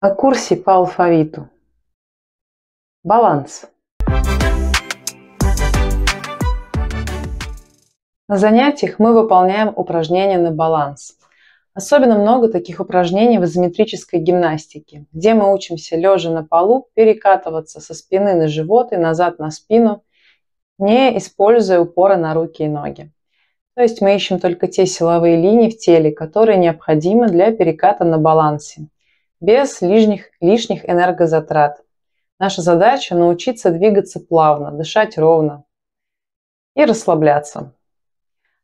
о курсе по алфавиту. Баланс. На занятиях мы выполняем упражнения на баланс. Особенно много таких упражнений в изометрической гимнастике, где мы учимся лежа на полу перекатываться со спины на живот и назад на спину, не используя упора на руки и ноги. То есть мы ищем только те силовые линии в теле, которые необходимы для переката на балансе, без лишних, лишних энергозатрат. Наша задача – научиться двигаться плавно, дышать ровно и расслабляться.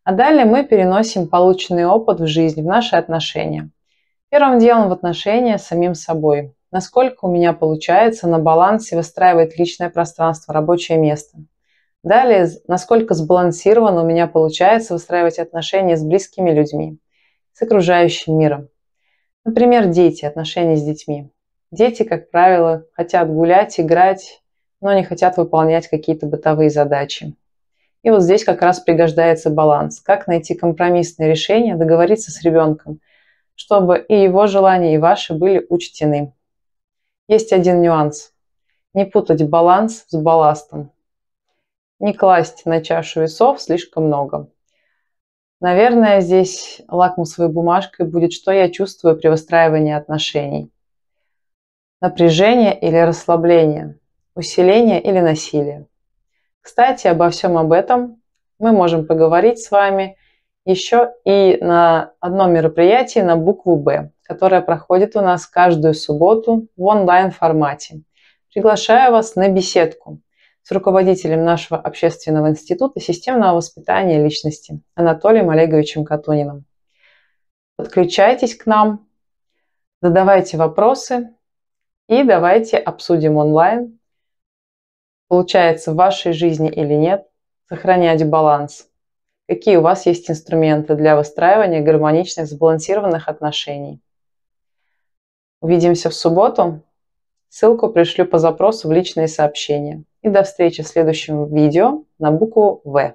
А далее мы переносим полученный опыт в жизнь, в наши отношения. Первым делом в отношения с самим собой. Насколько у меня получается на балансе выстраивать личное пространство, рабочее место. Далее, насколько сбалансированно у меня получается выстраивать отношения с близкими людьми, с окружающим миром. Например, дети, отношения с детьми. Дети, как правило, хотят гулять, играть, но не хотят выполнять какие-то бытовые задачи. И вот здесь как раз пригождается баланс. Как найти компромиссное решение, договориться с ребенком, чтобы и его желания, и ваши были учтены. Есть один нюанс. Не путать баланс с балластом. Не класть на чашу весов слишком много. Наверное, здесь лакмусовой бумажкой будет, что я чувствую при выстраивании отношений. Напряжение или расслабление, усиление или насилие. Кстати, обо всем об этом мы можем поговорить с вами еще и на одном мероприятии на букву «Б», которое проходит у нас каждую субботу в онлайн-формате. Приглашаю вас на беседку с руководителем нашего общественного института системного воспитания личности Анатолием Олеговичем Катуниным. Подключайтесь к нам, задавайте вопросы и давайте обсудим онлайн, получается в вашей жизни или нет, сохранять баланс. Какие у вас есть инструменты для выстраивания гармоничных, сбалансированных отношений. Увидимся в субботу. Ссылку пришлю по запросу в личные сообщения. И до встречи в следующем видео на букву «В».